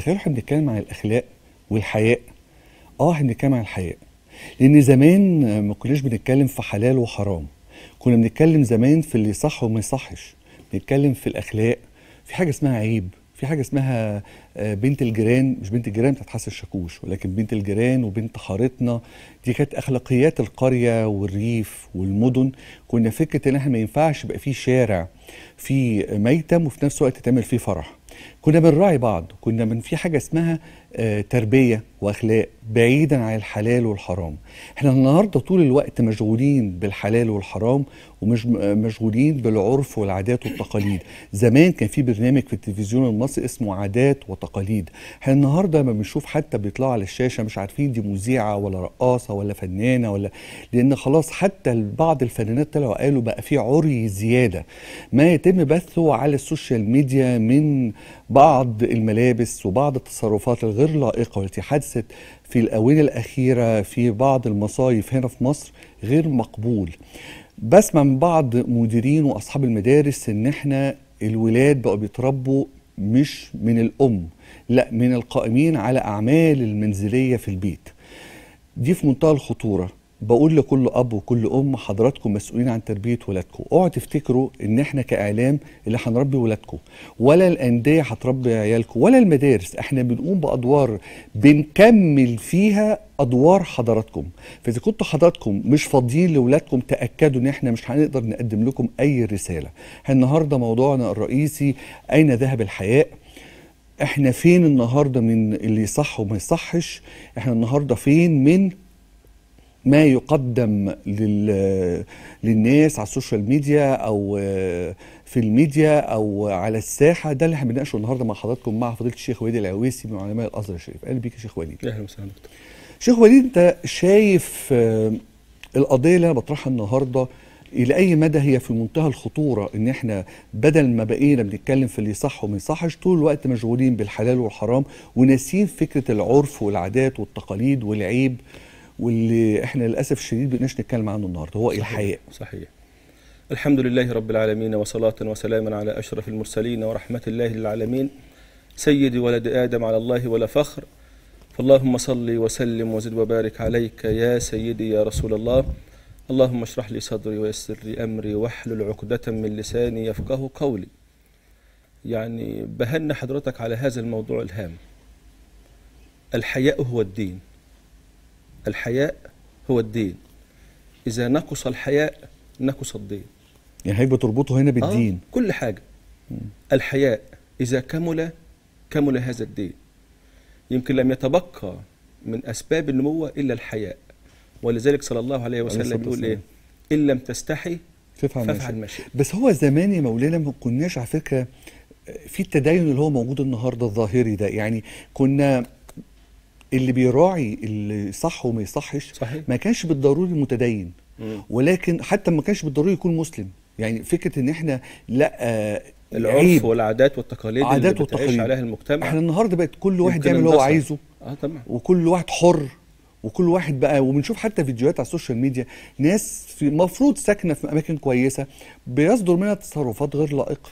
تخيلوا احنا بنتكلم عن الاخلاق والحياء اه احنا بنتكلم عن الحياء لان زمان ما كناش بنتكلم في حلال وحرام كنا بنتكلم زمان في اللي صح وما يصحش بنتكلم في الاخلاق في حاجه اسمها عيب في حاجه اسمها آه، بنت الجيران مش بنت الجيران بتاعت حسن الشاكوش ولكن بنت الجيران وبنت حارتنا دي كانت اخلاقيات القريه والريف والمدن كنا فكره ان احنا ما ينفعش يبقى في شارع في ميتم وفي نفس الوقت تعمل فيه فرح كنا بنراعي بعض كنا من في حاجه اسمها آه، تربيه واخلاق بعيدا عن الحلال والحرام احنا النهارده طول الوقت مشغولين بالحلال والحرام ومش آه، مشغولين بالعرف والعادات والتقاليد زمان كان في برنامج في التلفزيون المصري اسمه عادات وتقاليد احنا النهارده ما بنشوف حتى بيطلعوا على الشاشه مش عارفين دي مذيعه ولا رقاصه ولا فنانه ولا لان خلاص حتى بعض الفنانات طلعوا قالوا بقى في عري زياده ما يتم بثه على السوشيال ميديا من بعض الملابس وبعض التصرفات الغير لائقة والتي حدثت في الآونة الأخيرة في بعض المصايف هنا في مصر غير مقبول بسمع من بعض مديرين وأصحاب المدارس إن إحنا الولاد بقوا بيتربوا مش من الأم لا من القائمين على أعمال المنزلية في البيت دي في منتهى الخطورة بقول لكل اب وكل ام حضراتكم مسؤولين عن تربيه ولادكم اوعوا تفتكروا ان احنا كاعلام اللي هنربي ولادكم ولا الانديه هتربي عيالكم ولا المدارس احنا بنقوم بادوار بنكمل فيها ادوار حضراتكم فاذا كنتوا حضراتكم مش فاضيين لاولادكم تاكدوا ان احنا مش هنقدر نقدم لكم اي رساله النهارده موضوعنا الرئيسي اين ذهب الحياء احنا فين النهارده من اللي صح وما يصحش احنا النهارده فين من ما يقدم لل... للناس على السوشيال ميديا او في الميديا او على الساحه ده اللي احنا بنناقشه النهارده مع حضراتكم مع فضيله الشيخ وليد العويسي من علماء الازهر الشريف اهلا بيك يا شيخ وليد اهلا وسهلا دكتور شيخ وليد انت شايف آه، القضيه اللي انا بطرحها النهارده الى اي مدى هي في منتهى الخطوره ان احنا بدل ما بقينا بنتكلم في اللي صح وما يصحش طول الوقت مشغولين بالحلال والحرام وناسين فكره العرف والعادات والتقاليد والعيب واللي احنا للاسف الشديد بقناش نتكلم عنه النهارده هو الحياء صحيح الحمد لله رب العالمين وصلاة وسلاما على أشرف المرسلين ورحمة الله للعالمين سيد ولد آدم على الله ولا فخر فاللهم صل وسلم وزد وبارك عليك يا سيدي يا رسول الله اللهم اشرح لي صدري ويسر لي أمري واحلل عقدة من لساني يفقه قولي يعني بهن حضرتك على هذا الموضوع الهام الحياء هو الدين الحياء هو الدين إذا نقص الحياء نقص الدين يعني هي بتربطه هنا آه، بالدين آه كل حاجة الحياء إذا كمل كمل هذا الدين يمكن لم يتبقى من أسباب النمو إلا الحياء ولذلك صلى الله عليه وسلم يقول إيه إن لم تستحي فافعل ما بس هو زمان يا مولانا ما كناش على فكرة في التدين اللي هو موجود النهارده الظاهري ده يعني كنا اللي بيراعي اللي صح وما يصحش صحيح. ما كانش بالضروري متدين ولكن حتى ما كانش بالضروري يكون مسلم يعني فكره ان احنا لا آه، العرف عيب. والعادات والتقاليد عادات اللي والتقاليد عليها المجتمع احنا النهارده بقت كل واحد يعمل اللي هو عايزه اه طبعا وكل واحد حر وكل واحد بقى وبنشوف حتى فيديوهات على السوشيال ميديا ناس في المفروض ساكنه في اماكن كويسه بيصدر منها تصرفات غير لائقه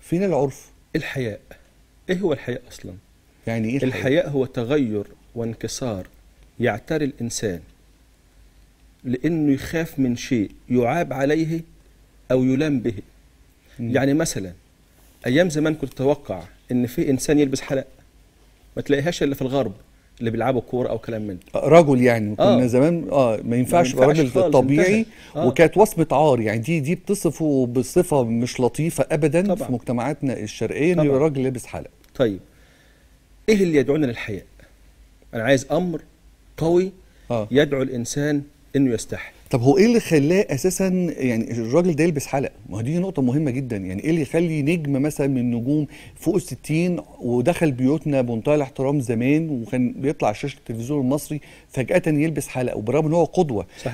فين العرف الحياء ايه هو الحياء اصلا يعني إيه الحياء؟ الحياء هو تغير وانكسار يعتري الإنسان لأنه يخاف من شيء يعاب عليه أو يلام به م. يعني مثلا أيام زمان كنت تتوقع إن في إنسان يلبس حلق ما تلاقيهاش إلا في الغرب اللي بيلعبوا كوره او كلام من ده آه، رجل يعني آه. كنا آه. زمان اه ما ينفعش يبقى راجل طبيعي آه. وكانت وصمه عار يعني دي دي بتصفه بصفه مش لطيفه ابدا طبعا. في مجتمعاتنا الشرقيه ان راجل لابس حلق طيب ايه اللي يدعونا للحياء انا عايز امر قوي آه. يدعو الانسان انه يستحي طب هو ايه اللي خلاه اساسا يعني الراجل ده يلبس حلق ما دي نقطه مهمه جدا يعني ايه اللي يخلي نجم مثلا من نجوم فوق ال60 ودخل بيوتنا بمنتهى الاحترام زمان وكان بيطلع على شاشه التلفزيون المصري فجاه يلبس حلق وبرغم ان هو قدوه صح.